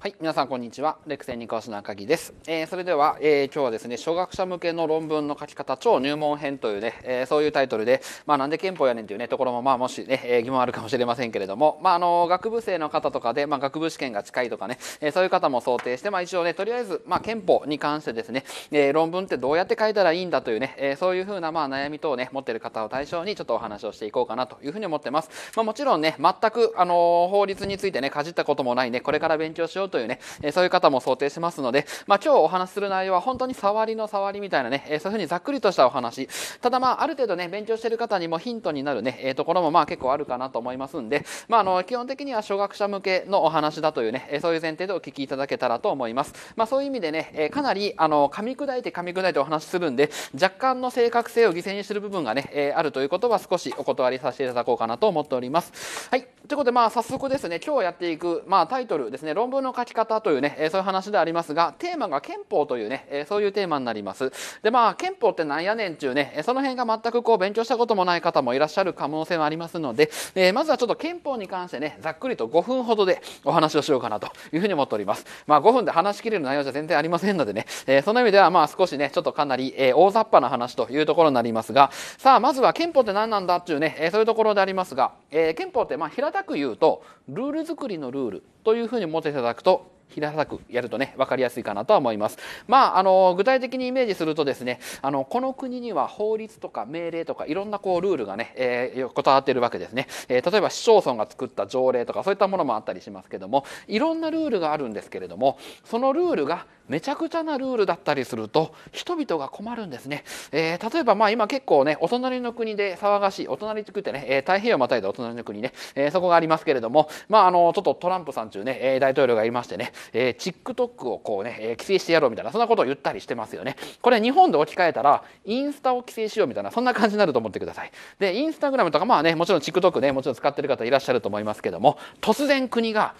はい、皆さんこんにちは。レクセン理講師の赤木です。えー、それでは、えー、今日はですね、初学者向けの論文の書き方超入門編というね、えー、そういうタイトルで、まあなんで憲法やねんというねところもまあもしね、え疑問あるかもしれませんけれども、まああの学部生の方とかで、まあ学部試験が近いとかね、えそういう方も想定して、まあ一応ねとりあえずまあ憲法に関してですね、え論文ってどうやって書いたらいいんだというね、えそういうふうなまあ悩み等をね持ってる方を対象にちょっとお話をしていこうかなというふうに思ってます。まあもちろんね全くあの法律についてねかじったこともないねこれから勉強しようというね、えそういう方も想定しますので、まあ、今日お話しする内容は本当に触りの触りみたいなね、えそういうふうにざっくりとしたお話。ただまあ、ある程度ね、勉強してる方にもヒントになるね、えところもまあ結構あるかなと思いますんで、まあ、あの、基本的には初学者向けのお話だというね、えそういう前提でお聞きいただけたらと思います。まあ、そういう意味でね、えかなり、あの、噛み砕いて噛み砕いてお話しするんで、若干の正確性を犠牲にする部分がね、えあるということは少しお断りさせていただこうかなと思っております。はい。ということで、まあ、早速ですね、今日やっていく、まあ、タイトルですね、論文の書き方というね、えそういう話でありますが、テーマが憲法というね、えそういうテーマになります。で、まあ、憲法ってなんやねんちゅうね、その辺が全くこう勉強したこともない方もいらっしゃる可能性はありますので、えまずはちょっと憲法に関してね、ざっくりと5分ほどでお話をしようかなというふうに思っております。まあ、5分で話しきれる内容じゃ全然ありませんのでね、えその意味ではまあ少しね、ちょっとかなり、え大雑把な話というところになりますが、さあ、まずは憲法って何なんだっていうね、えそういうところでありますが、えー、憲法ってまあ平たく言うとルール作りのルールというふうに思っていただくと平たくやるとね分かりやすいかなとは思います。まああの具体的にイメージするとですねあのこの国には法律とか命令とかいろんなこうルールがね、えー、横たわってるわけですね、えー、例えば市町村が作った条例とかそういったものもあったりしますけどもいろんなルールがあるんですけれどもそのルールがめちゃくちゃなルールだったりすると人々が困るんですね、えー、例えばまあ今結構ねお隣の国で騒がしいお隣ってくってね、えー、太平洋またいでお隣の国ね、えー、そこがありますけれどもまああのちょっとトランプさん中ね大統領がいましてねえー、TikTok をこうね、えー、規制してやろうみたいなそんなことを言ったりしてますよねこれ日本で置き換えたらインスタを規制しようみたいなそんな感じになると思ってくださいでインスタグラムとかまあねもちろん TikTok ねもちろん使ってる方いらっしゃると思いますけども突然国が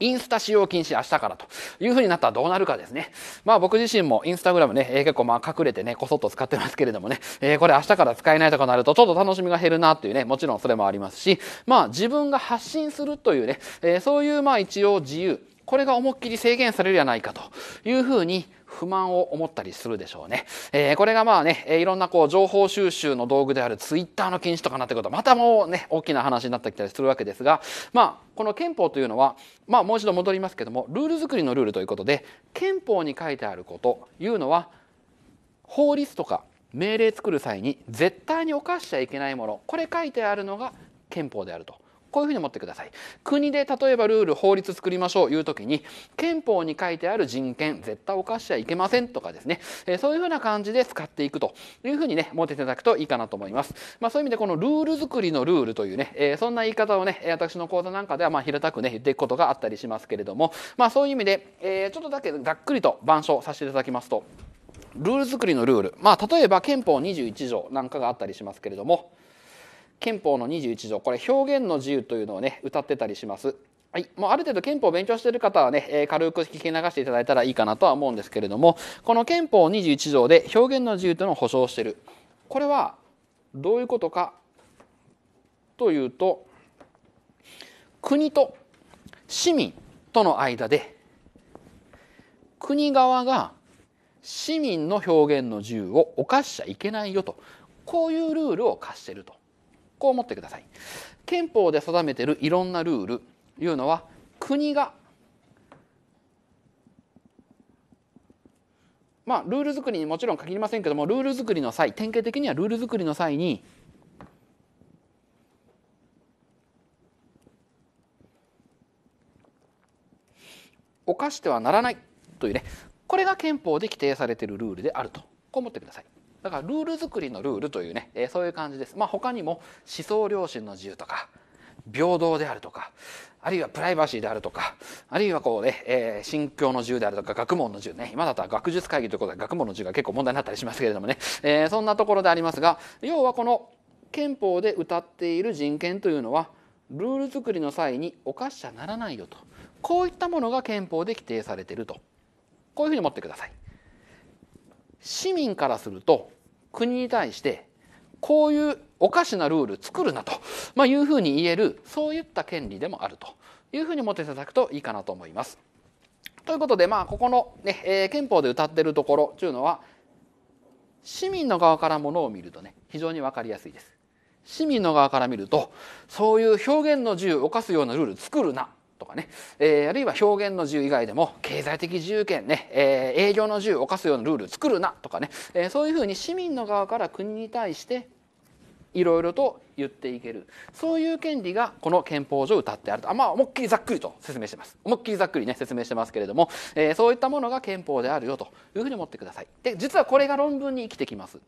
インスタ使用禁止明日からというふうになったらどうなるかですね。まあ僕自身もインスタグラムね、えー、結構まあ隠れてね、こそっと使ってますけれどもね、えー、これ明日から使えないとかなるとちょっと楽しみが減るなっていうね、もちろんそれもありますし、まあ自分が発信するというね、えー、そういうまあ一応自由、これが思いっきり制限されるやないかというふうに不満を思ったりするでしょうね。えー、これがまあね、えー、いろんなこう情報収集の道具であるツイッターの禁止とかなってこと、またもうね、大きな話になってきたりするわけですが、まあ、この憲法というのは、まあ、もう一度戻りますけども、ルール作りのルールということで、憲法に書いてあるこというのは、法律とか命令作る際に絶対に犯しちゃいけないもの、これ書いてあるのが憲法であるとこういうふうに思ってください。国で例えばルール、法律作りましょういう時に、憲法に書いてある人権、絶対犯しちゃいけませんとかですね、えそういうふうな感じで使っていくというふうにね、思っていただくといいかなと思います。まあ、そういう意味でこのルール作りのルールというね、えそんな言い方をね、私の講座なんかではまあ平たくね、言っていくことがあったりしますけれども、まあそういう意味で、えちょっとだけざっくりと板書させていただきますと、ルール作りのルール、まあ、例えば憲法21条なんかがあったりしますけれども、憲法の21条これ表現の自由というのをね歌ってたりします。はい、もうある程度憲法を勉強している方はね、えー、軽く聞き流していただいたらいいかなとは思うんですけれどもこの憲法21条で表現の自由というのを保障しているこれはどういうことかというと国と市民との間で国側が市民の表現の自由を犯しちゃいけないよとこういうルールを課しているとこう思ってください憲法で定めてるいろんなルールいうのは国がまあルール作りにもちろん限りませんけどもルール作りの際典型的にはルール作りの際に犯してはならないというねこれが憲法で規定されているルールであるとこう思ってください。だからルール作りのルールというね、えー、そういう感じです。まあ他にも思想良心の自由とか、平等であるとか、あるいはプライバシーであるとか、あるいはこうね、えー、信教の自由であるとか、学問の自由ね、今だったら学術会議ということで学問の自由が結構問題になったりしますけれどもね、えー、そんなところでありますが、要はこの憲法で謳っている人権というのは、ルール作りの際に犯しちゃならないよと。こういったものが憲法で規定されていると。こういうふうに思ってください。市民からすると国に対してこういうおかしなルール作るなと、まあ、いうふうに言えるそういった権利でもあるというふうに思っていただくといいかなと思います。ということでまあここのね、えー、憲法で歌ってるところというのは市民の側からものを見るとね非常に分かりやすいです。市民の側から見るとそういう表現の自由を犯すようなルール作るなとかね、えー、あるいは表現の自由以外でも経済的自由権ね、えー、営業の自由を犯すようなルール作るなとかね、えー、そういうふうに市民の側から国に対していろいろと言っていけるそういう権利がこの憲法上歌ってあるとまあ思いっきりざっくりと説明してます思いっきりざっくりね説明してますけれども、えー、そういったものが憲法であるよというふうに思ってくださいで実はこれが論文に生きてきます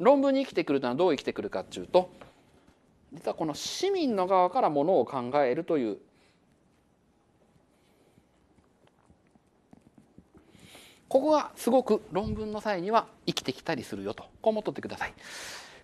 論文に生きてくるのはどう生きてくるかっていうと実はこの市民の側からものを考えるというここがすごく論文の際には生きてきたりするよとこう思っとってください。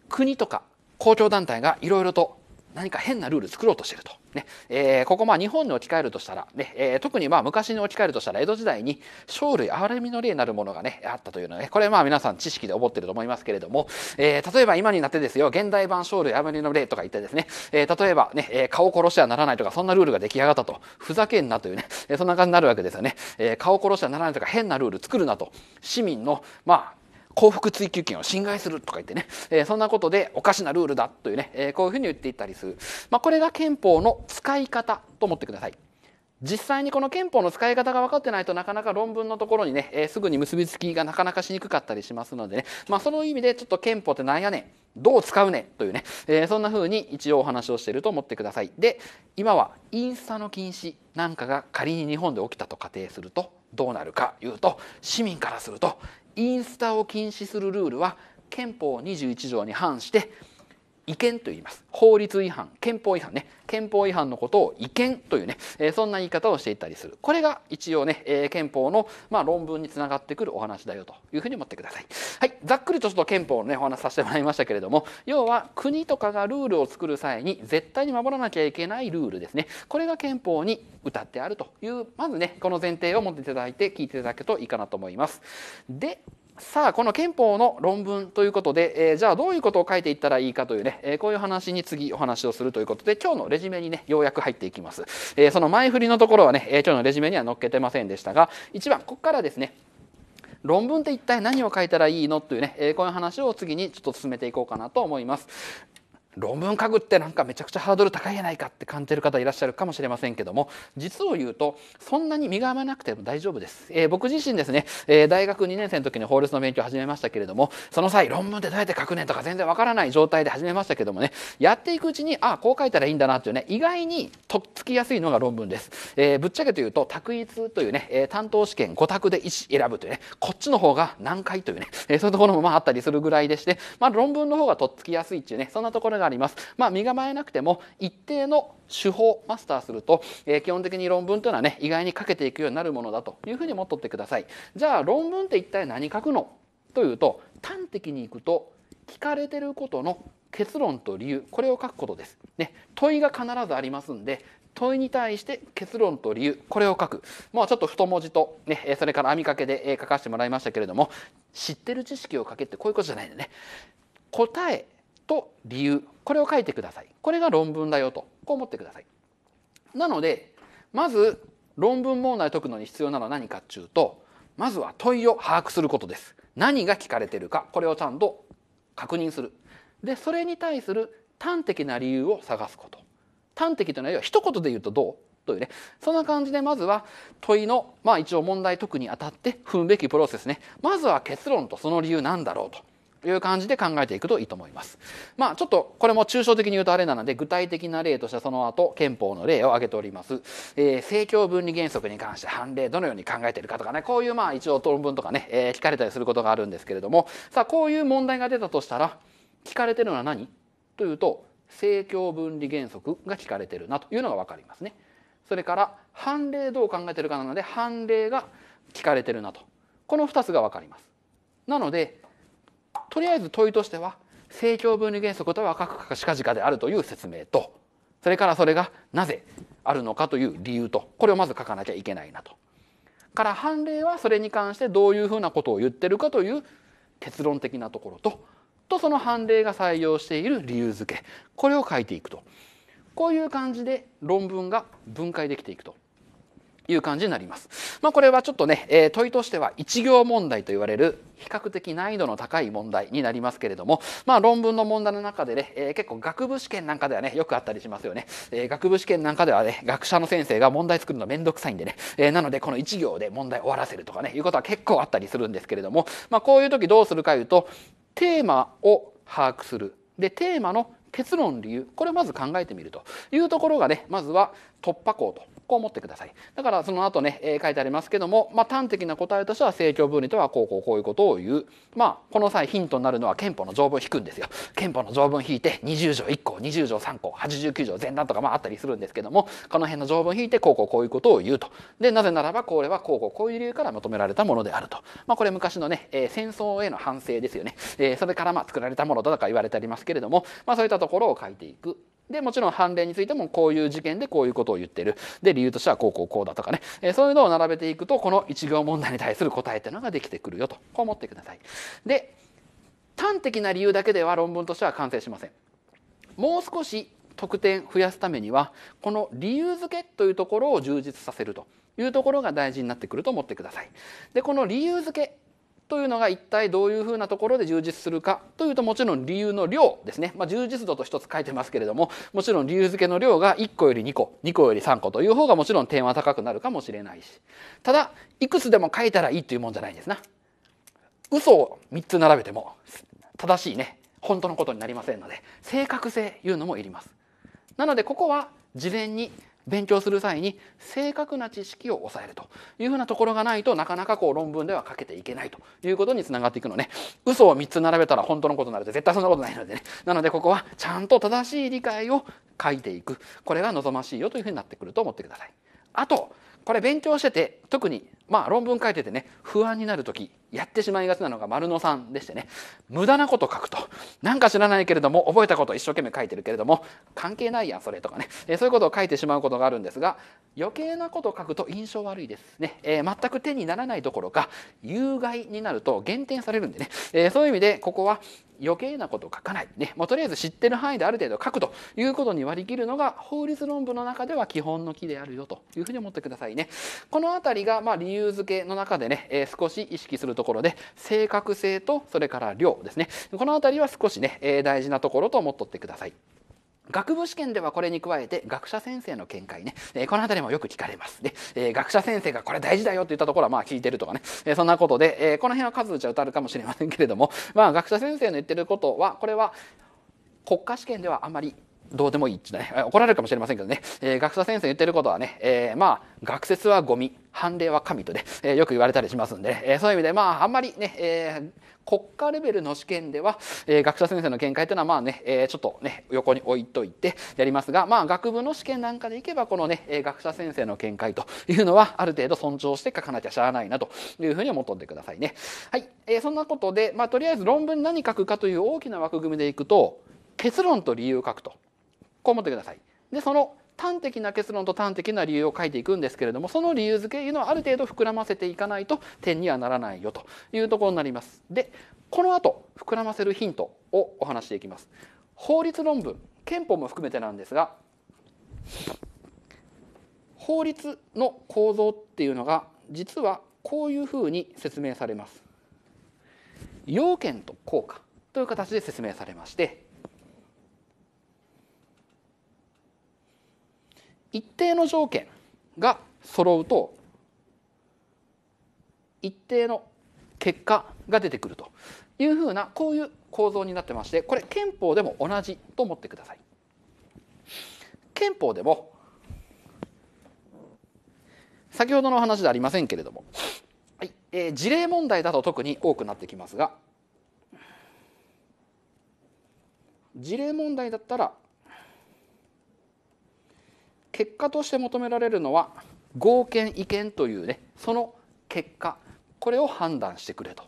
国とか公共団体がいろいろと何か変なルール作ろうとしてると。ねえー、ここまあ日本に置き換えるとしたらね、えー、特にまあ昔に置き換えるとしたら江戸時代に生類憐れみの例なるものが、ね、あったというのは、ね、これまあ皆さん知識で思ってると思いますけれども、えー、例えば今になってですよ現代版生類憐れみの例とか言ってですね、えー、例えばね、えー、顔殺してはならないとかそんなルールが出来上がったとふざけんなというね、えー、そんな感じになるわけですよね、えー、顔殺してはならないとか変なルール作るなと市民のまあ幸福追求権を侵害するとか言ってね、えー、そんなことでおかしなルールだというね、えー、こういうふうに言っていたりする、まあ、これが憲法の使い方と思ってください。実際にこの憲法の使い方が分かってないとなかなか論文のところにね、えー、すぐに結びつきがなかなかしにくかったりしますのでね、まあ、その意味でちょっと憲法ってなんやねんどう使うねんというね、えー、そんな風に一応お話をしていると思ってくださいで今はインスタの禁止なんかが仮に日本で起きたと仮定するとどうなるかいうと市民からするとインスタを禁止するルールは憲法21条に反して違憲と言います法律違反憲法違反ね憲法違反のことを違憲というね、えー、そんな言い方をしていたりするこれが一応ね、えー、憲法の、まあ、論文につながってくるお話だよというふうに思ってください、はい、ざっくりとちょっと憲法のねお話させてもらいましたけれども要は国とかがルールを作る際に絶対に守らなきゃいけないルールですねこれが憲法に歌ってあるというまずねこの前提を持っていただいて聞いていただくといいかなと思いますでさあこの憲法の論文ということで、えー、じゃあどういうことを書いていったらいいかというね、えー、こういう話に次お話をするということで今日のレジュメにねようやく入っていきます、えー、その前振りのところはね、えー、今日のレジュメには載っけてませんでしたが1番ここからですね論文って一体何を書いたらいいのというね、えー、こういう話を次にちょっと進めていこうかなと思います。論文書くってなんかめちゃくちゃハードル高いじゃないかって感じてる方いらっしゃるかもしれませんけども実を言うとそんなに身構えなくても大丈夫です、えー、僕自身ですね、えー、大学2年生の時に法律の勉強を始めましたけれどもその際論文ってどうやって書くねとか全然わからない状態で始めましたけどもねやっていくうちにああこう書いたらいいんだなっていうね意外にとっつきやすいのが論文です、えー、ぶっちゃけというと択一というね、え担当試験5択で1選ぶというねこっちの方が難解というね、えそういうところもまああったりするぐらいでして、まあ、論文の方がとっつきやすいっていうねそんなところがあります。まあ、身構えなくても一定の手法マスターすると、えー、基本的に論文というのはね意外に書けていくようになるものだというふうに思っとってください。じゃあ論文って一体何書くのというと端的にいくと聞かれてることの結論と理由これを書くことです。ね、問いが必ずありますんで問いに対して結論と理由これを書くまあちょっと太文字と、ね、それから網掛けで書かせてもらいましたけれども知ってる知識を書けってこういうことじゃないんでね答えと理由これを書いてくださいこれが論文だよとこう思ってくださいなのでまず論文問題解くのに必要なのは何かっていうとまずは問いを把握することです何が聞かれてるかこれをちゃんと確認するでそれに対する端的な理由を探すこと端的というのは一言で言うとどうというねそんな感じでまずは問いのまあ一応問題解くにあたって踏むべきプロセスねまずは結論とその理由なんだろうという感じで考えていくといいと思います。まあちょっとこれも抽象的に言うとあれなので具体的な例としてはその後憲法の例を挙げております。えー、政教分離原則に関して判例どのように考えているかとかねこういうまあ一応論文とかね、えー、聞かれたりすることがあるんですけれどもさあこういう問題が出たとしたら聞かれてるのは何というと政教分離原則が聞かれてるなというのが分かりますね。それから判例どう考えてるかなので判例が聞かれてるなとこの2つが分かります。なのでとりあえず問いとしては正教分離原則とは各かしかじかであるという説明とそれからそれがなぜあるのかという理由とこれをまず書かなきゃいけないなと。から判例はそれに関してどういうふうなことを言ってるかという結論的なところととその判例が採用している理由付けこれを書いていくとこういう感じで論文が分解できていくという感じになります。まあ、これはちょっとね、えー、問いとしては1行問題と言われる比較的難易度の高い問題になりますけれども、まあ、論文の問題の中でね、えー、結構学部試験なんかではね、よくあったりしますよね。えー、学部試験なんかではね、学者の先生が問題作るのめんどくさいんでね、えなのでこの1行で問題終わらせるとかね、いうことは結構あったりするんですけれども、まあ、こういう時どうするかいうと、テーマを把握する。で、テーマの結論理由、これをまず考えてみるというところがね、まずは突破口とこう思ってくださいだからその後ね、えー、書いてありますけども、まあ、端的な答えとしては政教分離とはこうこうこういうことを言うまあこの際ヒントになるのは憲法の条文を引くんですよ憲法の条文引いて20条1項20条3項89条前段とかまああったりするんですけどもこの辺の条文引いてこうこうこういうことを言うとでなぜならばこれはこうこうこういう理由から求められたものであると、まあ、これ昔のね、えー、戦争への反省ですよね、えー、それからまあ作られたものだとか言われてありますけれども、まあ、そういったところを書いていくでもちろん判例についてもこういう事件でこういうことを言ってるで理由としてはこうこうこうだとかね、えー、そういうのを並べていくとこの一行問題に対する答えっていうのができてくるよとこう思ってください。で端的な理由だけでは論文としては完成しません。もう少し得点増やすためにはこの理由付けというところを充実させるというところが大事になってくると思ってください。でこの理由付けというのが一体どういうふうなところで充実するかというともちろん理由の量ですね、まあ、充実度と一つ書いてますけれどももちろん理由付けの量が1個より2個2個より3個という方がもちろん点は高くなるかもしれないしただいくつでも書いたらいいというもんじゃないですな。嘘を3つ並べても正しいね本当のことになりませんので正確性いうのもいります。なのでここは事前に勉強する際に正確な知識を抑えるというふうなところがないとなかなかこう論文では書けていけないということにつながっていくので、ね、嘘を3つ並べたら本当のことになるって絶対そんなことないのでねなのでここはちゃんと正しい理解を書いていくこれが望ましいよというふうになってくると思ってください。あとこれ勉強してて特にまあ論文書いててね不安になる時やってしまいがちなのが丸の3でしてね無駄なこと書くとなんか知らないけれども覚えたこと一生懸命書いてるけれども関係ないやんそれとかね、えそういうことを書いてしまうことがあるんですが余計なこと書くと印象悪いですね、えー、全く手にならないどころか有害になると減点されるんでね、えー、そういう意味でここは余計なこと書かない、ね、もうとりあえず知ってる範囲である程度書くということに割り切るのが法律論文の中では基本の木であるよというふうに思ってくださいね。この辺りがま理由付けの中でね、え少し意識するところで正確性とそれから量ですねこの辺りは少しね、え大事なところと思っとってください。学部試験ではこれに加えて学者先生の見解ね、えー、この辺りもよく聞かれますで、えー、学者先生がこれ大事だよって言ったところはまあ聞いてるとかね、えー、そんなことで、えこの辺は数打ちゃ歌るかもしれませんけれどもまあ学者先生の言ってることはこれは国家試験ではあまりどうでもいいってね、怒られるかもしれませんけどね、えー、学者先生言ってることはね、えー、まあ、学説はゴミ、判例は神とね、えー、よく言われたりしますんで、ね、えそういう意味で、まあ、あんまりね、え国家レベルの試験では、え学者先生の見解というのは、まあね、えちょっとね、横に置いといてやりますが、まあ、学部の試験なんかでいけば、このね、え学者先生の見解というのは、ある程度尊重して書かなきゃしゃあないなというふうに思っておいてくださいね。はい。えそんなことで、まあ、とりあえず論文何書くかという大きな枠組みでいくと、結論と理由を書くと。こう思ってください。でその端的な結論と端的な理由を書いていくんですけれどもその理由付けいうのはある程度膨らませていかないと点にはならないよというところになります。でこの後膨らませるヒントをお話していきます。法律論文憲法も含めてなんですが法律の構造っていうのが実はこういうふうに説明されます。要件と効果という形で説明されまして一定の条件が揃うと一定の結果が出てくるというふうなこういう構造になってましてこれ憲法でも同じと思ってください。憲法でも先ほどの話ではありませんけれども、はいえー、事例問題だと特に多くなってきますが事例問題だったら結果として求められるのは合憲違憲というねその結果これを判断してくれと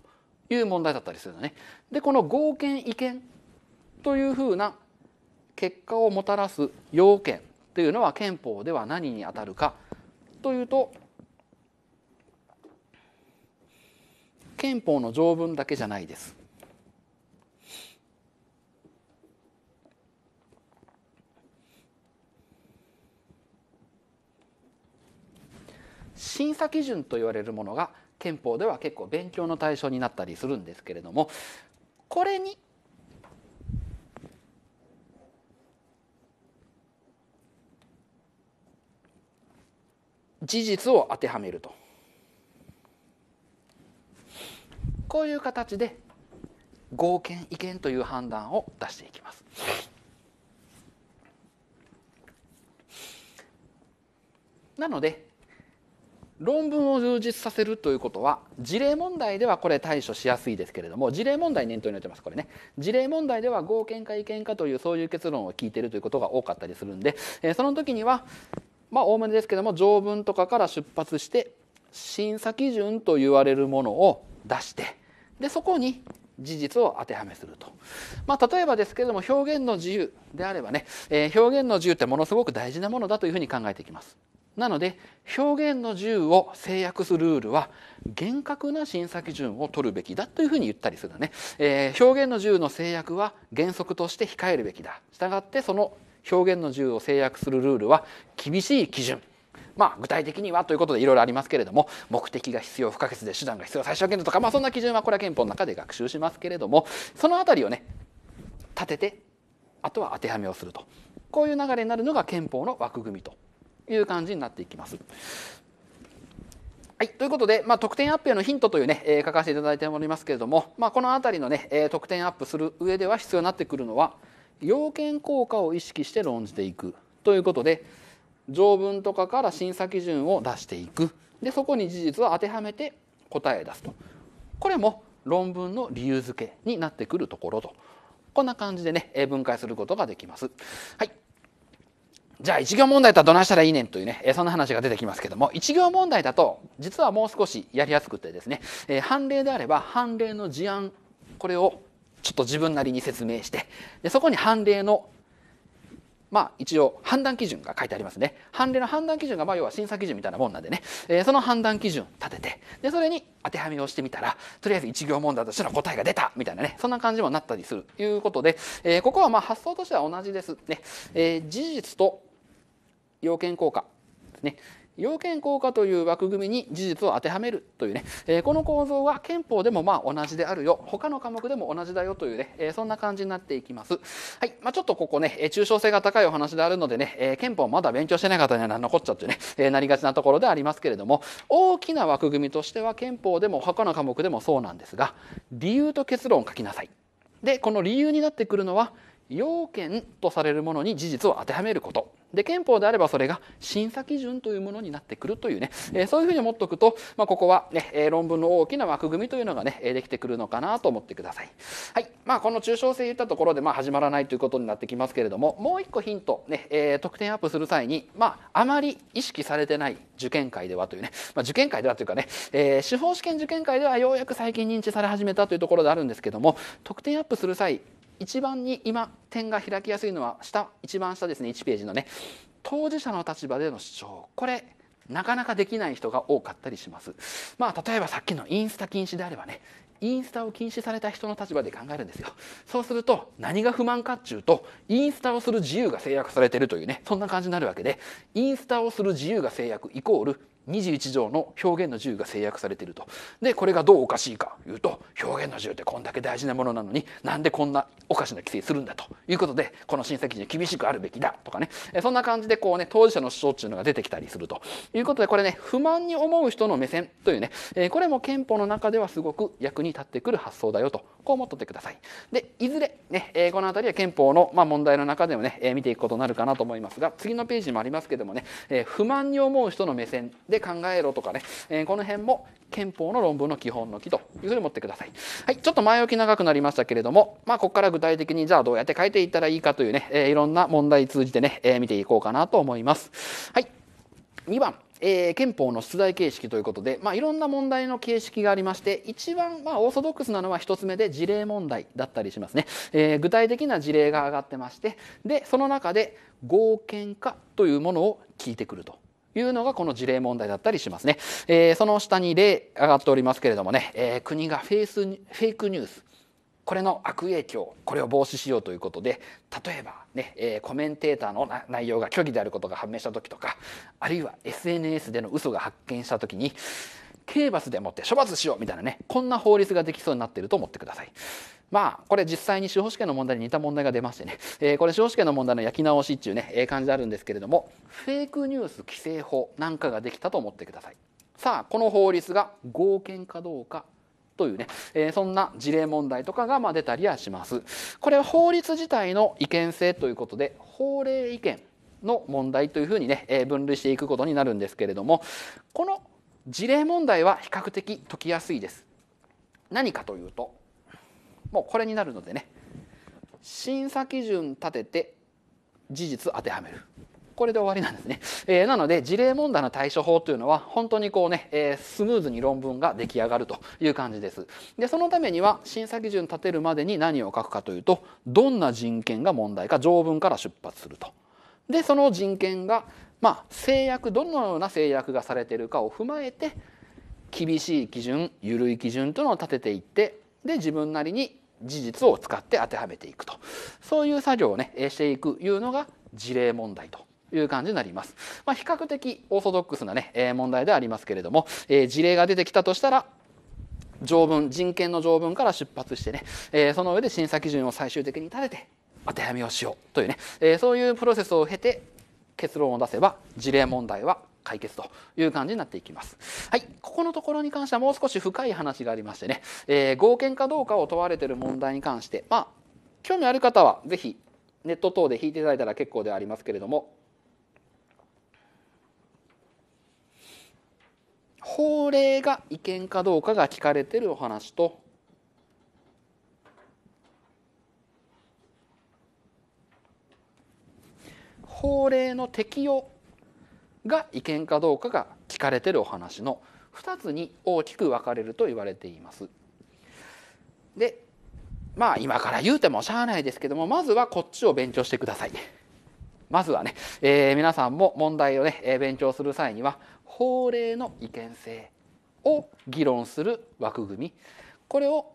いう問題だったりするのね。でこの合憲違憲というふうな結果をもたらす要件というのは憲法では何にあたるかというと憲法の条文だけじゃないです。審査基準と言われるものが憲法では結構勉強の対象になったりするんですけれどもこれに事実を当てはめるとこういう形で合憲違憲という判断を出していきます。なので論文を充実させるということは事例問題ではこれ対処しやすいですけれども事例問題念頭に置いてますこれね事例問題では合憲か違憲かというそういう結論を聞いてるということが多かったりするんで、えその時にはまあおおむねですけども条文とかから出発して審査基準と言われるものを出してでそこに事実を当てはめすると、まあ、例えばですけれども表現の自由であればね、え表現の自由ってものすごく大事なものだというふうに考えていきます。なので表現の自由を制約するルールは厳格な審査基準を取るべきだというふうに言ったりするんだね、えー、表現の自由の制約は原則として控えるべきだしたがってその表現の自由を制約するルールは厳しい基準まあ具体的にはということでいろいろありますけれども目的が必要不可欠で手段が必要最小限度とかまあそんな基準はこれは憲法の中で学習しますけれどもそのあたりをね立ててあとは当てはめをするとこういう流れになるのが憲法の枠組みという感じになっていきます。はい、ということで、まあ、得点アップへのヒントというね、えー、書かせていただいておりますけれども、まあ、この辺りのね、えー、得点アップする上では必要になってくるのは要件効果を意識して論じていくということで条文とかから審査基準を出していくでそこに事実を当てはめて答え出すとこれも論文の理由付けになってくるところとこんな感じでね分解することができます。はいじゃあ1行問題とはどないしたらいいねんというね、えそんな話が出てきますけども、1行問題だと実はもう少しやりやすくてですね、え判例であれば判例の事案、これをちょっと自分なりに説明して、でそこに判例のまあ一応判断基準が書いてありますね。判例の判断基準がまあ要は審査基準みたいなもんなんでね、えその判断基準立てて、で、それに当てはめをしてみたら、とりあえず一行問題としての答えが出たみたいなね、そんな感じもなったりするということで、えここはまあ発想としては同じですね。え事実と要件効果ですね。要件効果という枠組みに事実を当てはめるというね、えー、この構造は憲法でもまあ同じであるよ他の科目でも同じだよというね、えー、そんな感じになっていきます、はいまあ、ちょっとここね抽象性が高いお話であるのでね、えー、憲法まだ勉強してない方には残っちゃってね、えなりがちなところでありますけれども大きな枠組みとしては憲法でも他の科目でもそうなんですが理由と結論を書きなさいでこの理由になってくるのは要件とされるものに事実を当てはめることで憲法であればそれが審査基準というものになってくるというね、えー、そういうふうに思っておくと、まあ、ここはね、え論文の大きな枠組みというのがねできてくるのかなと思ってください。はいまあ、この抽象性言ったところでまあ始まらないということになってきますけれどももう一個ヒントね、ねえー、得点アップする際に、まあ、あまり意識されてない受験会ではというね、まあ、受験会ではというかね、えー、司法試験受験会ではようやく最近認知され始めたというところであるんですけども得点アップする際一番に今点が開きやすいのは下一番下ですね1ページのね当事者の立場での主張これなかなかできない人が多かったりしますまあ例えばさっきのインスタ禁止であればねインスタを禁止された人の立場で考えるんですよそうすると何が不満かっちゅうとインスタをする自由が制約されてるというねそんな感じになるわけでインスタをする自由が制約イコール21条の表現の自由が制約されていると。で、これがどうおかしいかというと、表現の自由ってこんだけ大事なものなのに、なんでこんなおかしな規制するんだということで、この審査基準厳しくあるべきだとかね、そんな感じでこうね、当事者の主張っていうのが出てきたりするということで、これね、不満に思う人の目線というね、これも憲法の中ではすごく役に立ってくる発想だよと、こう思っとってください。で、いずれ、ね、この辺りは憲法の、ま問題の中でもね、見ていくことになるかなと思いますが、次のページにもありますけどもね、不満に思う人の目線で考えろとかね、えー、この辺も憲法の論文の基本の木というふうに持ってください。はい、ちょっと前置き長くなりましたけれども、まあ、ここから具体的にじゃあどうやって書いていったらいいかというね、えー、いろんな問題通じてね、えー、見ていこうかなと思います。はい、2番。えー、憲法の出題形式ということで、まあ、いろんな問題の形式がありまして一番、まあ、オーソドックスなのは1つ目で事例問題だったりしますね、えー、具体的な事例が上がってましてでその中で合憲化というものを聞いてくるというのがこの事例問題だったりしますね。えー、その下に例上がっておりますけれどもね、えー、国がフェイスフェイクニュースこれの悪影響これを防止しようということで例えばね、えー、コメンテーターの内容が虚偽であることが判明した時とかあるいは SNS での嘘が発見した時に刑罰でもって処罰しようみたいなねこんな法律ができそうになっていると思ってください。まあこれ実際に司法試験の問題に似た問題が出ましてね、えー、これ司法試験の問題の焼き直しっていうね、えー、感じあるんですけれどもフェイクニュース規制法なんかができたと思ってくださいさあこの法律が合憲かどうかというね、えー、そんな事例問題とかがま出たりはしますこれは法律自体の違憲性ということで法令違憲の問題というふうにね、え分類していくことになるんですけれどもこの事例問題は比較的解きやすいです何かというともうこれになるのでね審査基準立てて事実当てはめるこれで終わりなんですね、えー、なので事例問題の対処法というのは本当にこうね、えー、スムーズに論文が出来上がるという感じですでそのためには審査基準立てるまでに何を書くかというとどんな人権が問題か条文から出発するとでその人権がまあ制約どのような制約がされているかを踏まえて厳しい基準緩い基準というのを立てていってで自分なりに事実を使って当てはめていくとそういう作業をねしていくいうのが事例問題という感じになります。まあ、比較的オーソドックスなね、え問題でありますけれども、え事例が出てきたとしたら条文人権の条文から出発してね、えその上で審査基準を最終的に立てて当てはめをしようというね、えそういうプロセスを経て結論を出せば事例問題は解決という感じになっていきます。はい、ここのところに関してはもう少し深い話がありましてね、えー、合憲かどうかを問われてる問題に関して、まあ、興味ある方は是非ネット等で引いていただいたら結構ではありますけれども、法令が違憲かどうかが聞かれてるお話と、法令の適用が違憲かどうかが聞かれているお話の2つに大きく分かれると言われています。でまあ今から言うてもしゃあないですけどもまずはこっちを勉強してください。まずはね、えー、皆さんも問題をね、えー、勉強する際には法令の違憲性を議論する枠組みこれを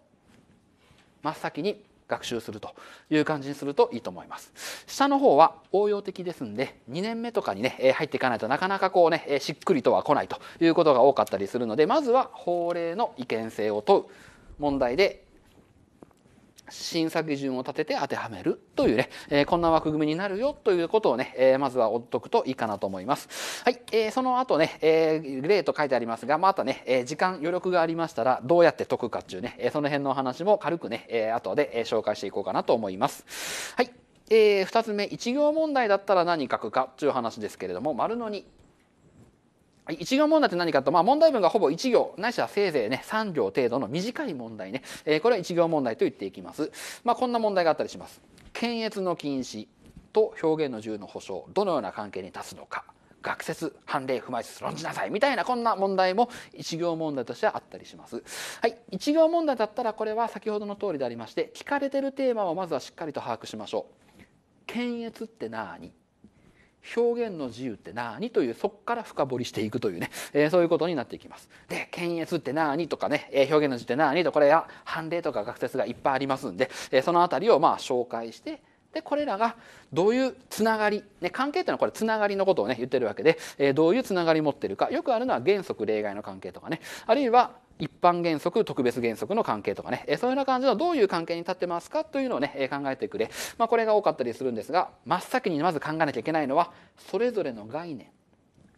真っ先に学習するという感じにするといいと思います。下の方は応用的ですんで、2年目とかにね、入っていかないとなかなかこうね、しっくりとは来ないということが多かったりするので、まずは法令の違憲性を問う問題で審査基準を立てて当てはめるというね、えー、こんな枠組みになるよということをね、えー、まずは追っとくといいかなと思います。はい、えー、その後ね、えー、例と書いてありますが、またね、えー、時間余力がありましたらどうやって解くかっていうね、えー、その辺のお話も軽くね、えー、後で、え紹介していこうかなと思います。はい、えー、2つ目、1行問題だったら何書くかという話ですけれども、丸の2。1行問題って何かと、まあ、問題文がほぼ1行ないしはせいぜいね3行程度の短い問題ね、えー、これは1行問題と言っていきます、まあ、こんな問題があったりします検閲の禁止と表現の自由の保障どのような関係に立つのか学説判例踏まえつつ論じなさいみたいなこんな問題も1行問題としてはあったりします。はい、1行問題だったらこれは先ほどの通りでありまして聞かれてるテーマをまずはしっかりと把握しましょう。検閲って何表現の自由って何というそこから深掘りしていくというね、えー、そういうことになっていきます。で検閲って何とかね、えー、表現の自由って何とこれは判例とか学説がいっぱいありますんで、えー、その辺りをまあ紹介してでこれらがどういうつながり、ね、関係っていうのはこれつながりのことをね言ってるわけで、えー、どういうつながり持ってるかよくあるのは原則例外の関係とかねあるいは一般原則特別原則の関係とかね、そういうような感じのどういう関係に立ってますかというのをね、考えてくれ、まあ、これが多かったりするんですが真っ先にまず考えなきゃいけないのはそれぞれの概念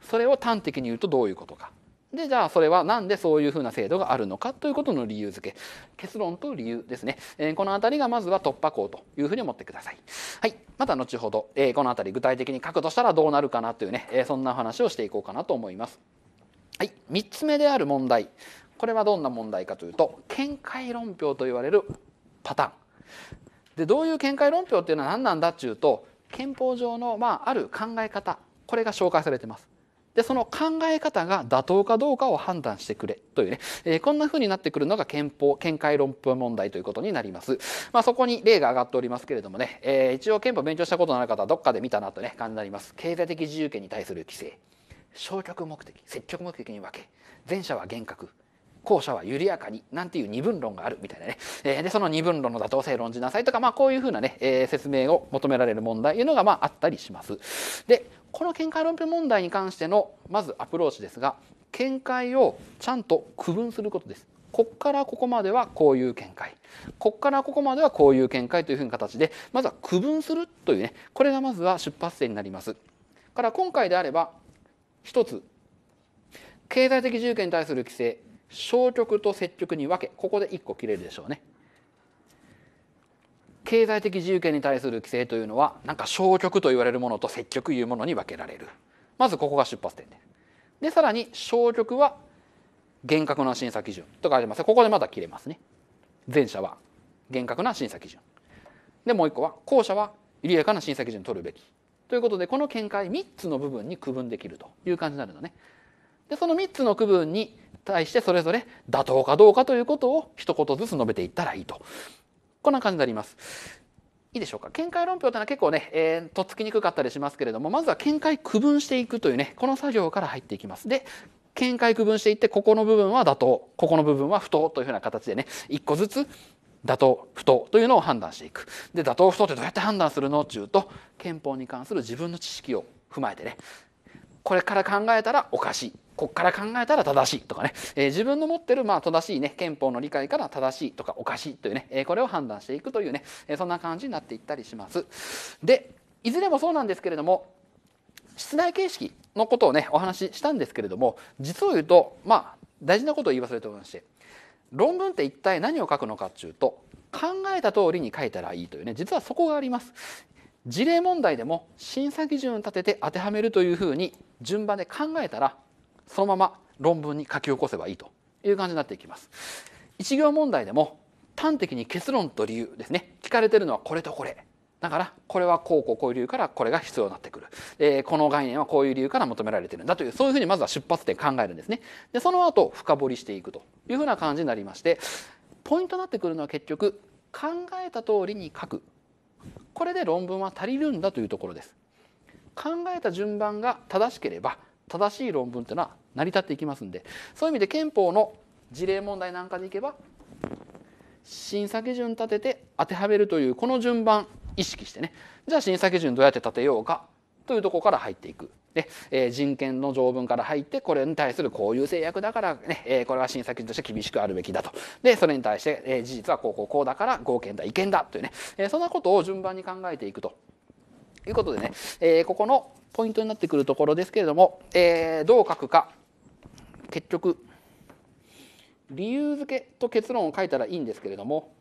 それを端的に言うとどういうことか。でじゃあそれは何でそういうふうな制度があるのかということの理由付け結論と理由ですね、えー、この辺りがまずは突破口というふうに思ってください、はい、また後ほど、えー、この辺り具体的に書くとしたらどうなるかなというね、えー、そんな話をしていこうかなと思いますはい、3つ目である問題これはどんな問題かというと見解論評と言われるパターン。でどういう見解論評っていうのは何なんだっていうと憲法上の、まあ、ある考え方これが紹介されてます。でその考え方が妥当かどうかを判断してくれというね、えー、こんな風になってくるのが憲法見解論法問題ということになります、まあ、そこに例が挙がっておりますけれどもね、えー、一応憲法勉強したことのある方はどっかで見たなとね感じになります経済的自由権に対する規制消極目的積極目的に分け前者は厳格後者は緩やかになんていう二分論があるみたいなね、えー、でその二分論の妥当性論じなさいとか、まあ、こういうふうなね、えー、説明を求められる問題というのがまああったりします。でこの見解論評問題に関してのまずアプローチですが見解をちゃんと区分することです。こっからここまではこういう見解こっからここまではこういう見解というふうな形でまずは区分するというねこれがまずは出発点になります。から今回であれば一つ経済的自由権に対する規制消極と積極に分けここで1個切れるでしょうね。経済的自由権に対する規制というのはなんか消極と言われるものと積極いうものに分けられるまずここが出発点ででさらに消極は厳格な審査基準と書いてますここでまた切れますね前者は厳格な審査基準でもう一個は後者は緩やかな審査基準を取るべきということでこの見解3つの部分に区分できるという感じになるのねでその3つの区分に対してそれぞれ妥当かどうかということを一言ずつ述べていったらいいと。こんな感じになります。いいでしょうか見解論評というのは結構ね、えー、とっつきにくかったりしますけれどもまずは見解区分していくというねこの作業から入っていきます。で見解区分していってここの部分は妥当ここの部分は不当というふうな形でね一個ずつ妥当不当というのを判断していく。で妥当不当ってどうやって判断するのっていうと憲法に関する自分の知識を踏まえてねこれから考えたらおかしいこっから考えたら正しいとかね、えー、自分の持ってるまあ正しいね憲法の理解から正しいとかおかしいというね、えー、これを判断していくというね、えー、そんな感じになっていったりします。でいずれもそうなんですけれども室内形式のことをねお話ししたんですけれども実を言うとまあ大事なことを言い忘れておりまして論文って一体何を書くのかっていうと考えた通りに書いたらいいというね実はそこがあります。事例問題でも審査基準を立てて当てはめるというふうに順番で考えたらそのまま論文に書き起こせばいいという感じになっていきます。一行問題でも端的に結論と理由ですね聞かれてるのはこれとこれだからこれはこうこうこういう理由からこれが必要になってくる、えー、この概念はこういう理由から求められてるんだというそういうふうにまずは出発点考えるんですねでその後深掘りしていくというふうな感じになりましてポイントになってくるのは結局考えた通りに書くこれで論文は足りるんだというところです考えた順番が正しければ正しい論文というのは成り立っていきますんでそういう意味で憲法の事例問題なんかでいけば審査基準立てて当てはめるというこの順番意識してねじゃあ審査基準どうやって立てようかというとこから入っていく。でえー、人権の条文から入ってこれに対するこういう制約だからね、ねえー、これは審査基準として厳しくあるべきだとでそれに対して、えー、事実はこうこうこうだから合憲だ違憲だというね、えー、そんなことを順番に考えていくということでね、えー、ここのポイントになってくるところですけれども、えー、どう書くか結局理由付けと結論を書いたらいいんですけれども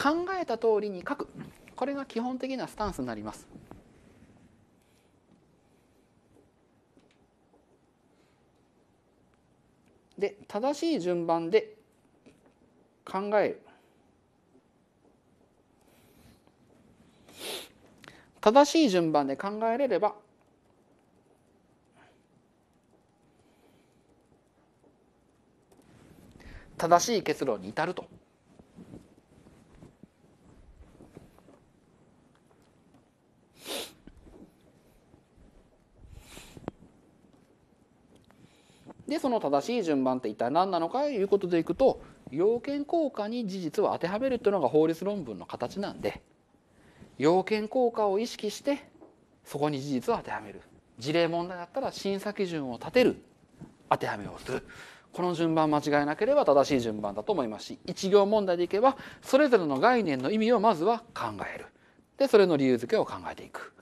考えた通りに書くこれが基本的なスタンスになりますで正しい順番で考える正しい順番で考えれれば正しい結論に至ると。でその正しい順番って一体何なのかということでいくと要件効果に事実を当てはめるっていうのが法律論文の形なんで要件効果を意識してそこに事実を当てはめる事例問題だったら審査基準を立てる当てはめをするこの順番間違えなければ正しい順番だと思いますし一行問題でいけばそれぞれの概念の意味をまずは考えるでそれの理由付けを考えていく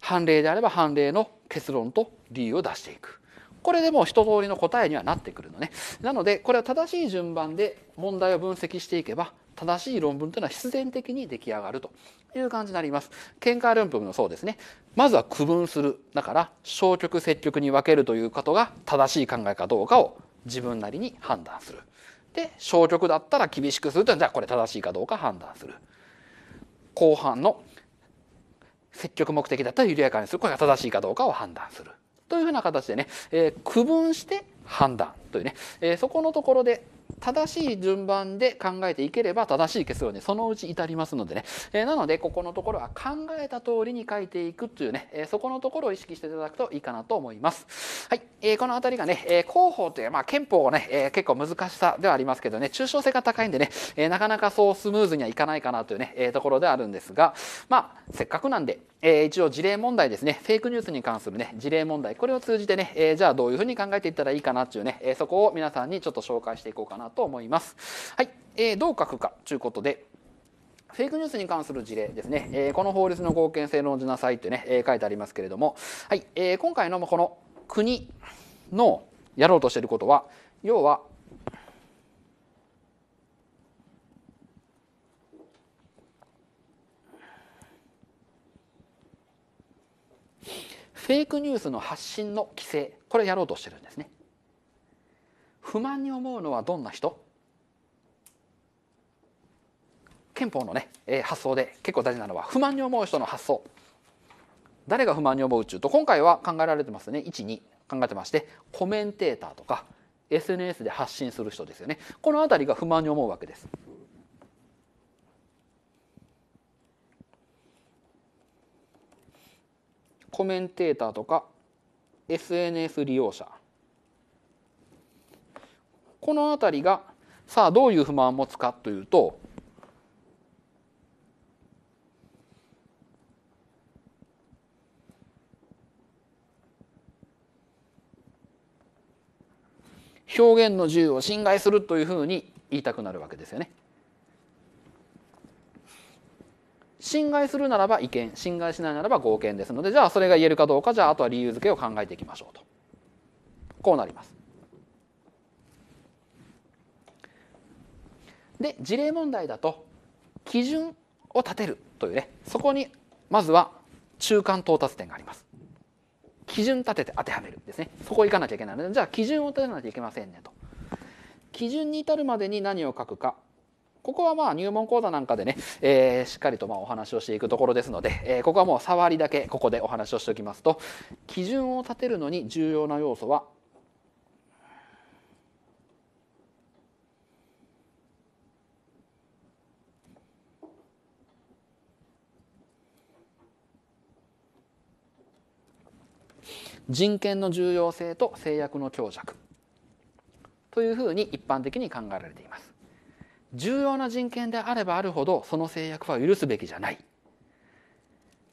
判例であれば判例の結論と理由を出していくこれでもう一通りの答えにはなってくるのね。なのでこれは正しい順番で問題を分析していけば正しい論文というのは必然的に出来上がるという感じになります。喧嘩論文もそうですね。まずは区分する。だから消極積極に分けるということが正しい考えかどうかを自分なりに判断する。で消極だったら厳しくするというのはじゃあこれ正しいかどうか判断する。後半の積極目的だったら緩やかにするこれが正しいかどうかを判断する。というふうな形でね、えー、区分して判断というね、えー、そこのところで正しい順番で考えていければ正しい結論にそのうち至りますのでね、えー、なのでここのところは考えた通りに書いていくというね、えー、そこのところを意識していただくといいかなと思います。はい、えー、この辺りがね、え広報という、まあ、憲法はね、え結構難しさではありますけどね抽象性が高いんでね、えなかなかそうスムーズにはいかないかなというね、えところであるんですがまあせっかくなんでえー、一応事例問題ですねフェイクニュースに関するね事例問題これを通じてね、えー、じゃあどういうふうに考えていったらいいかなっていうね、えー、そこを皆さんにちょっと紹介していこうかなと思います。はい、えー、どう書くかということでフェイクニュースに関する事例ですね、えー、この法律の合憲性論じなさいってね、えー、書いてありますけれども、はいえー、今回のこの国のやろうとしていることは要はフェイクニュースの発信の規制これやろうとしてるんですね不満に思うのはどんな人憲法のね、えー、発想で結構大事なのは不満に思う人の発想誰が不満に思うっちゅうと今回は考えられてますね12考えてましてコメンテーターとか SNS で発信する人ですよねこの辺りが不満に思うわけですコメンテーターとか SNS 利用者この辺りがさあどういう不満を持つかというと表現の自由を侵害するというふうに言いたくなるわけですよね。侵害するならば違憲侵害しないならば合憲ですのでじゃあそれが言えるかどうかじゃああとは理由付けを考えていきましょうとこうなります。で事例問題だと基準を立てるというねそこにまずは中間到達点があります。基準立てて当てはめるですねそこ行かなきゃいけないのでじゃあ基準を立てなきゃいけませんねと。基準に至るまでに何を書くかここはまあ入門講座なんかでね、えー、しっかりとまお話をしていくところですので、えー、ここはもう触りだけここでお話をしておきますと基準を立てるのに重要な要素は人権の重要性と制約の強弱というふうに一般的に考えられています。重要な人権であればあるほどその制約は許すべきじゃない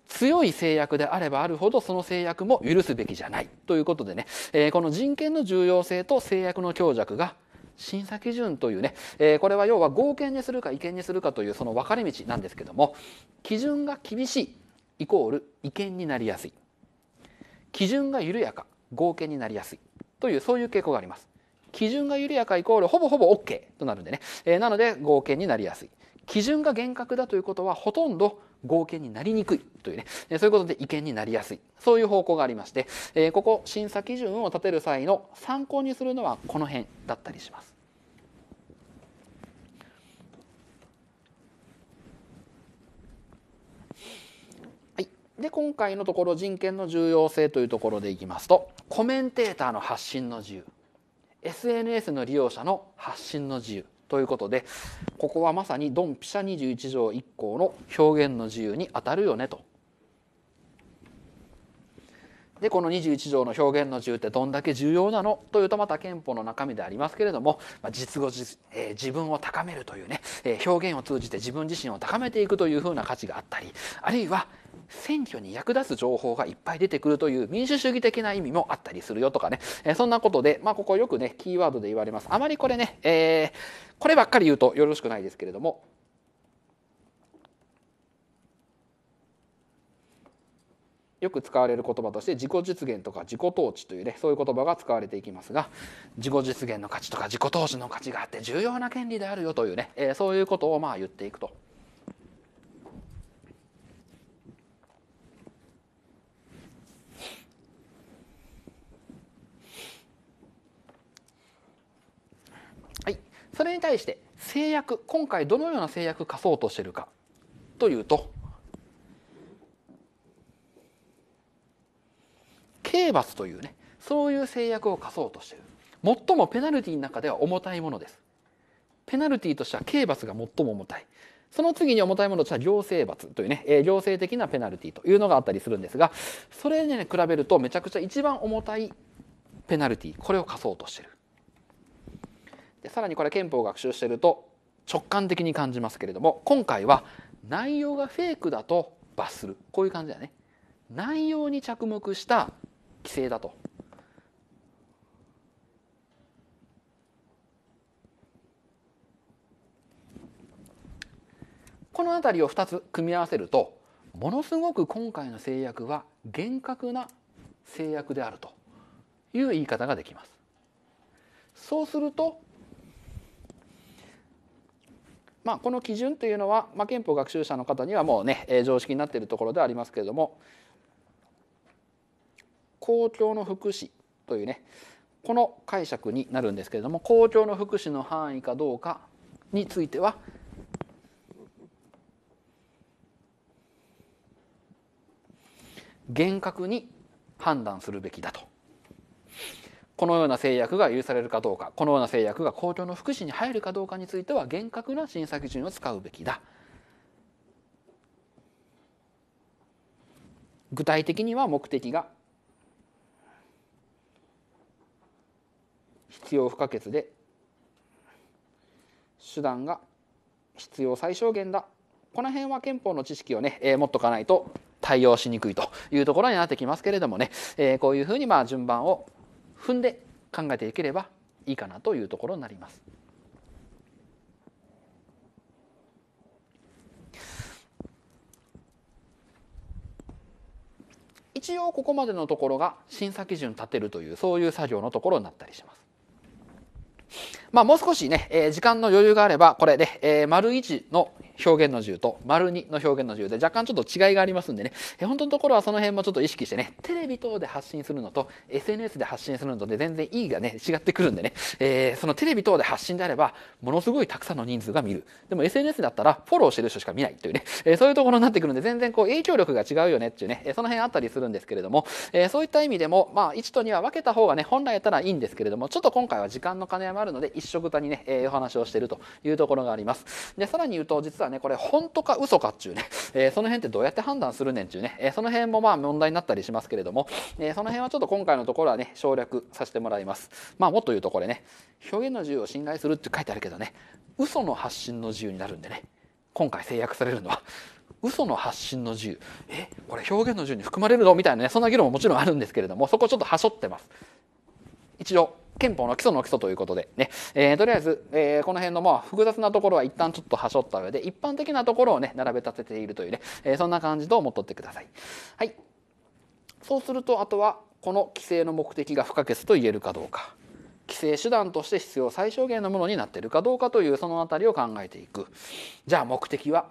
強い制約であればあるほどその制約も許すべきじゃないということでね、えー、この人権の重要性と制約の強弱が審査基準というね、えー、これは要は合憲にするか違憲にするかというその分かれ道なんですけども基準が厳しいイコール違憲になりやすい基準が緩やか合憲になりやすいというそういう傾向があります。基準が緩やかイコールほぼほぼ OK となるんでね、えー、なので合憲になりやすい基準が厳格だということはほとんど合憲になりにくいというね、えー、そういうことで違憲になりやすいそういう方向がありまして、えー、ここ審査基準を立てる際の参考にするのはこの辺だったりします。で今回のところ人権の重要性というところでいきますとコメンテーターの発信の自由 SNS の利用者の発信の自由ということでここはまさにドンピシャ21条1項の表現の自由に当たるよねと。でこの21条の表現の自由ってどんだけ重要なのというとまた憲法の中身でありますけれども、まあ、実語自,、えー、自分を高めるというね、えー、表現を通じて自分自身を高めていくというふうな価値があったりあるいは、選挙に役立つ情報がいっぱい出てくるという民主主義的な意味もあったりするよとかね、えそんなことで、まあ、ここよくねキーワードで言われますあまりこれね、えー、こればっかり言うとよろしくないですけれどもよく使われる言葉として自己実現とか自己統治というねそういう言葉が使われていきますが自己実現の価値とか自己統治の価値があって重要な権利であるよというね、えー、そういうことをまあ言っていくと。それに対して制約今回どのような制約課そうとしてるかというと刑罰というねそういう制約を課そうとしている最もペナルティの中では重たいものですペナルティとしては刑罰が最も重たいその次に重たいものとしては行政罰というね、えー、行政的なペナルティというのがあったりするんですがそれに、ね、比べるとめちゃくちゃ一番重たいペナルティこれを課そうとしてるでさらにこれ憲法を学習してると直感的に感じますけれども今回は内容がフェイクだと罰するこういう感じだね内容に着目した規制だとこの辺りを2つ組み合わせるとものすごく今回の制約は厳格な制約であるという言い方ができます。そうするとまあ、この基準というのは、まあ、憲法学習者の方にはもうね常識になっているところではありますけれども公共の福祉というねこの解釈になるんですけれども公共の福祉の範囲かどうかについては厳格に判断するべきだとこのような制約が許されるかどうかこのような制約が公共の福祉に入るかどうかについては厳格な審査基準を使うべきだ具体的には目的が必要不可欠で手段が必要最小限だこの辺は憲法の知識をね、えー、持っとかないと対応しにくいというところになってきますけれどもね、えー、こういうふうにまあ順番を踏んで考えていければいいかなというところになります。一応ここまでのところが審査基準立てるというそういう作業のところになったりします。まあもう少しね、えー、時間の余裕があればこれで、えー、丸一の表現の10と丸2の表現の10で若干ちょっと違いがありますんでね、え本当のところはその辺もちょっと意識してねテレビ等で発信するのと SNS で発信するのとで全然意義がね違ってくるんでね、えー、そのテレビ等で発信であればものすごいたくさんの人数が見るでも SNS だったらフォローしてる人しか見ないというね、えー、そういうところになってくるんで全然こう影響力が違うよねっていうね、えその辺あったりするんですけれども、えそういった意味でもまあ1と2は分けた方がね本来やったらいいんですけれどもちょっと今回は時間の兼ね合いもあるので一緒くたにね、えお話をしているというところがありますでさらに言うと実ははねこれ本当か嘘かっちゅうね、えー、その辺ってどうやって判断するねんっちゅうね、えー、その辺もまあ問題になったりしますけれども、えー、その辺はちょっと今回のところはね省略させてもらいますまあもっと言うとこれね表現の自由を侵害するって書いてあるけどね嘘の発信の自由になるんでね今回制約されるのは嘘の発信の自由えこれ表現の自由に含まれるのみたいなねそんな議論ももちろんあるんですけれどもそこちょっとはしょってます一応憲法の基礎の基礎ということでね、えー、とりあえず、えー、この辺のまあ複雑なところは一旦ちょっとはしょった上で一般的なところをね並べ立てているというね、えー、そんな感じと思っとってください。はい、そうするとあとはこの規制の目的が不可欠と言えるかどうか規制手段として必要最小限のものになっているかどうかというその辺りを考えていくじゃあ目的は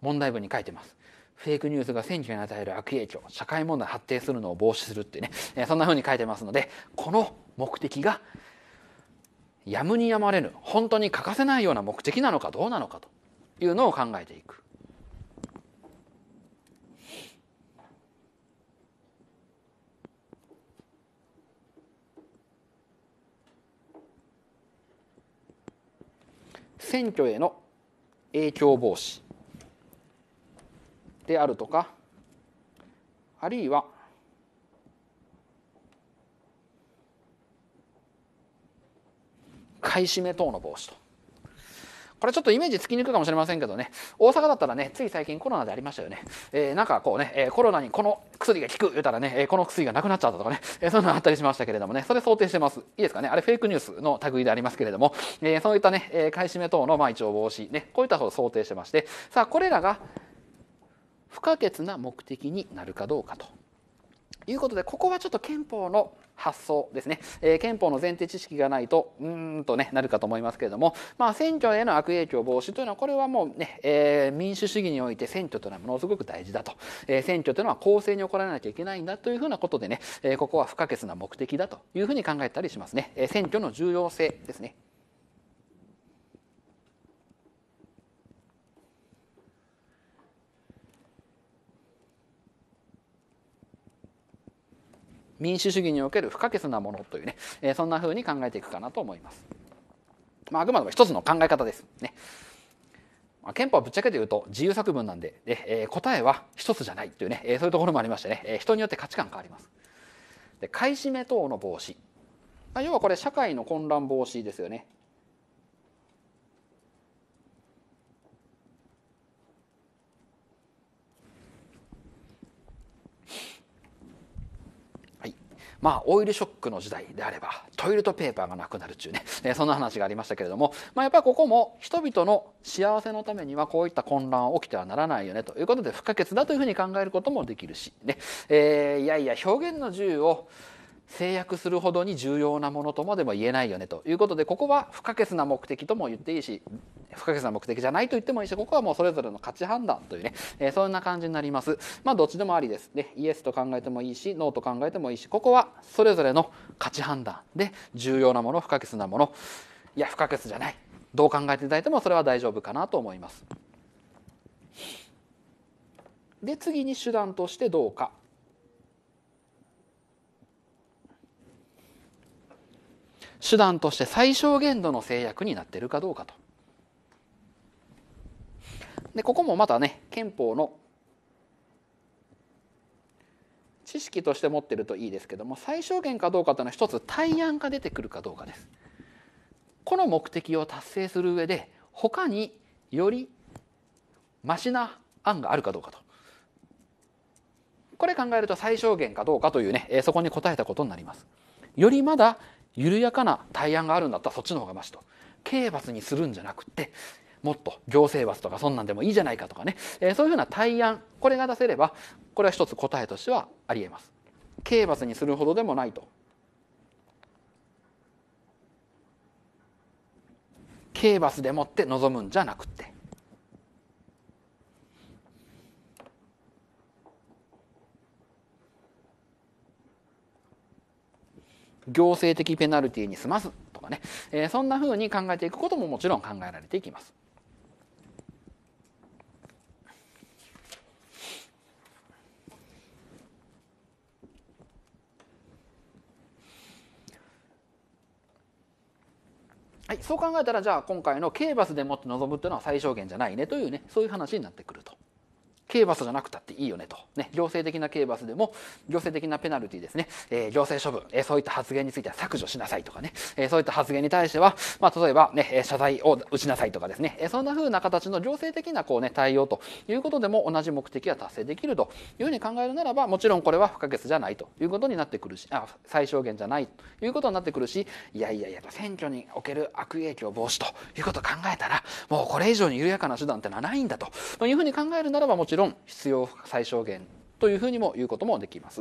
問題文に書いてますフェイクニュースが選挙に与える悪影響社会問題発展するのを防止するってね、えそんな風に書いてますのでこの目的がやむにやまれぬ本当に欠かせないような目的なのかどうなのかというのを考えていく。選挙への影響防止であるとかあるいは買い占め等の防止と。これちょっとイメージつきにくいかもしれませんけどね、大阪だったらね、つい最近コロナでありましたよね。えー、なんかこうね、えー、コロナにこの薬が効く言うたらね、えー、この薬がなくなっちゃったとかね、えー、そういうのあったりしましたけれどもね、それ想定してます。いいですかね、あれフェイクニュースの類でありますけれども、えそういったね、え買い占め等のまあ一応防止、ね、こういったことを想定してまして、さあ、これらが不可欠な目的になるかどうかということでここはちょっと憲法の発想ですね、えー、憲法の前提知識がないとうーんと、ね、なるかと思いますけれども、まあ、選挙への悪影響防止というのはこれはもうね、えー、民主主義において選挙というのはものすごく大事だと、えー、選挙というのは公正にこらなきゃいけないんだというふうなことでね、えここは不可欠な目的だというふうに考えたりしますね、え選挙の重要性ですね。民主主義における不可欠なものというね、えそんな風に考えていくかなと思います。まあ、あくまでも一つの考え方です。ね。ま憲法はぶっちゃけて言うと自由作文なんで、でえ答えは一つじゃないというね、えそういうところもありましてね、え人によって価値観変わります。で買い占め等の防止、まあ、要はこれ社会の混乱防止ですよねまあ、オイルショックの時代であればトイレットペーパーがなくなるっていうね、え そんな話がありましたけれども、まあ、やっぱりここも人々の幸せのためにはこういった混乱は起きてはならないよねということで不可欠だというふうに考えることもできるしね、えー、いやいや表現の自由を制約するほどに重要なものともでも言えないよねということでここは不可欠な目的とも言っていいし不可欠な目的じゃないと言ってもいいしここはもうそれぞれの価値判断というね、えー、そんな感じになりますまあどっちでもありですでイエスと考えてもいいしノーと考えてもいいしここはそれぞれの価値判断で重要なもの不可欠なものいや不可欠じゃないどう考えていただいてもそれは大丈夫かなと思いますで次に手段としてどうか手段として最小限度の制約になっているかどうかと。でここもまたね憲法の知識として持ってるといいですけども最小限かどうかというのは一つ対案が出てくるかどうかです。この目的を達成する上で他によりマシな案があるかどうかと。これ考えると最小限かどうかというねそこに答えたことになります。よりまだ緩やかな対案があるんだったらそっちの方がましと刑罰にするんじゃなくてもっと行政罰とかそんなんでもいいじゃないかとかね、えー、そういうふうな対案これが出せればこれは一つ答えとしてはありえます。刑罰にするほどでもないと刑罰でもって望むんじゃなくて行政的ペナルティに済ますとかね、えー、そんな風に考えていくことももちろん考えられていきます。はい、そう考えたらじゃあ今回の刑罰でもって望むというのは最小限じゃないねというねそういう話になってくると。刑罰じゃなくたっていいよねと、ね、行政的な刑罰でも行政的なペナルティですね、えー、行政処分、えー、そういった発言については削除しなさいとかね、えー、そういった発言に対しては、まあ、例えば、ね、謝罪を打ちなさいとかですね、えー、そんな風な形の行政的なこう、ね、対応ということでも同じ目的は達成できるというふうに考えるならばもちろんこれは不可欠じゃないということになってくるしあ最小限じゃないということになってくるしいやいやいや選挙における悪影響防止ということを考えたらもうこれ以上に緩やかな手段ってのはないんだというふうに考えるならばもちろんろん必要最小限というふうにも言うこともできます。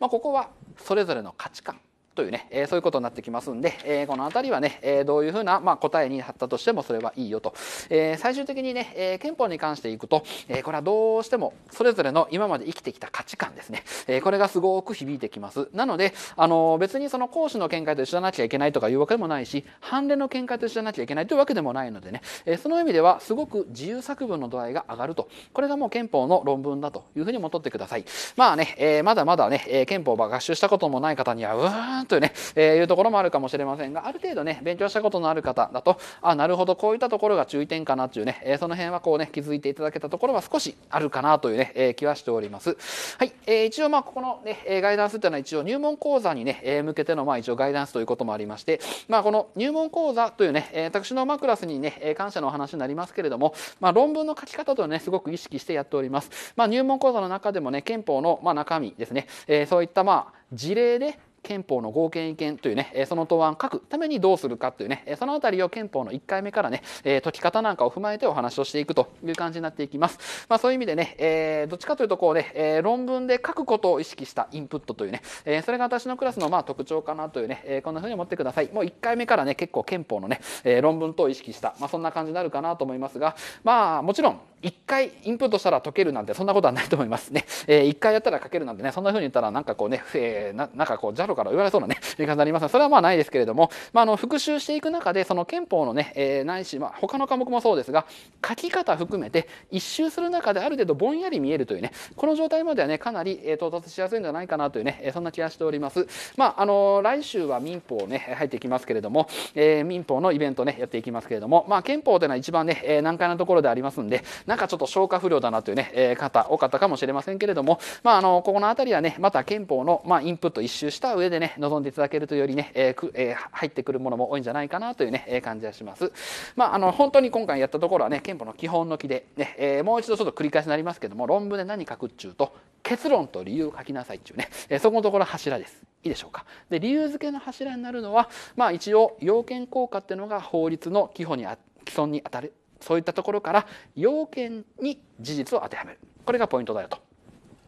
まあ、ここはそれぞれの価値観というね、えー、そういうことになってきますんで、えー、この辺りはね、えー、どういうふうな、まあ、答えに貼ったとしてもそれはいいよと、え最終的にね、え憲法に関していくと、えこれはどうしてもそれぞれの今まで生きてきた価値観ですね、えこれがすごく響いてきますなので、あの別にその講師の見解と一緒じゃなきゃいけないとかいうわけでもないし判例の見解と一緒じゃなきゃいけないというわけでもないのでね、えその意味ではすごく自由作文の度合いが上がるとこれがもう憲法の論文だというふうにもとってくださいまあね、えまだまだね、え憲法ば学習したこともない方にはうーんというね、えー、いうところもあるかもしれませんがある程度ね勉強したことのある方だとあなるほどこういったところが注意点かなというね、えー、その辺はこうね気づいていただけたところは少しあるかなというね、えー、気はしております。はい、えー、一応まあここのねガイダンスというのは一応入門講座にね、え向けてのまあ一応ガイダンスということもありまして、まあ、この入門講座というね、え私のマクラスにね感謝のお話になりますけれども、まあ、論文の書き方というのねすごく意識してやっております。まあ、入門講座の中でもね憲法のま中身ですね、えそういったまあ事例で憲法の合憲意見というね、その答案を書くためにどうするかというね、そのあたりを憲法の1回目からね、解き方なんかを踏まえてお話をしていくという感じになっていきます。まあそういう意味でね、えどっちかというとこうね、え論文で書くことを意識したインプットというね、えそれが私のクラスのまあ特徴かなというね、えこんな風に思ってください。もう1回目からね、結構憲法のね、え論文等を意識した、まあそんな感じになるかなと思いますが、まあもちろん、1回インプットしたら解けるなんてそんなことはないと思いますね。えー、回やったら書けるなんてね、そんな風に言ったらなんかこうね、えー、ななんかこう JAL から言われそうなね、感 じになりますが、それはまあないですけれども、まあ、あの復習していく中で、その憲法のね、えー、ないし、まあ、他の科目もそうですが、書き方含めて一周する中である程度ぼんやり見えるというね、この状態まではね、かなり到達しやすいんじゃないかなというね、そんな気がしております。まあ、あのー、来週は民法ね、入っていきますけれども、えー、民法のイベントね、やっていきますけれども、まあ、憲法というのは一番ね、難解なところでありますんで、なんかちょっと消化不良だなというね、え方、多かったかもしれませんけれども、まあ、あの、ここの辺りはね、また憲法の、まあ、インプット一周した上でね、臨んでいただけるとよりね、えくえ入ってくるものも多いんじゃないかなというね、え感じがします。まあ、あの、本当に今回やったところはね、憲法の基本の木で、ね、えもう一度ちょっと繰り返しになりますけども、論文で何書くっちゅうと、結論と理由を書きなさいっていうね、えそこのところ柱です。いいでしょうか。で、理由付けの柱になるのは、まあ一応、要件効果っていうのが法律の基本にあ、既存にあたるそういったところから要件に事実を当てはめるこれがポイントだよと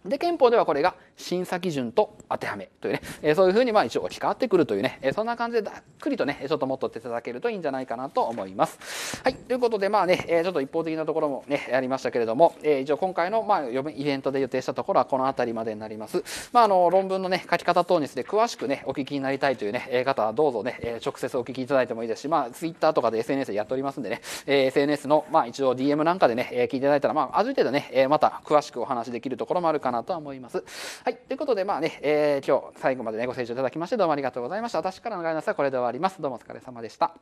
で、憲法ではこれが審査基準と当てはめというね、えー、そういうふうにまあ一応置き換わってくるというね、えー、そんな感じでざっくりとね、ちょっと持っとっていただけるといいんじゃないかなと思います。はい、ということでまあね、えー、ちょっと一方的なところもね、ありましたけれども、えー、一応今回のまあイベントで予定したところはこの辺りまでになります。まああの、論文のね、書き方等にですね、詳しくね、お聞きになりたいというね、方はどうぞね、え直接お聞きいただいてもいいですし、まあ Twitter とかで SNS でやっておりますんでね、えー、SNS のまあ一応 DM なんかでね、聞いていただいたら、まあある程度ね、また詳しくお話できるところもあるかななとは思います。はい、ということでまあね、えー、今日最後までねご清聴いただきましてどうもありがとうございました。私からのガイナスはこれで終わります。どうもお疲れ様でした。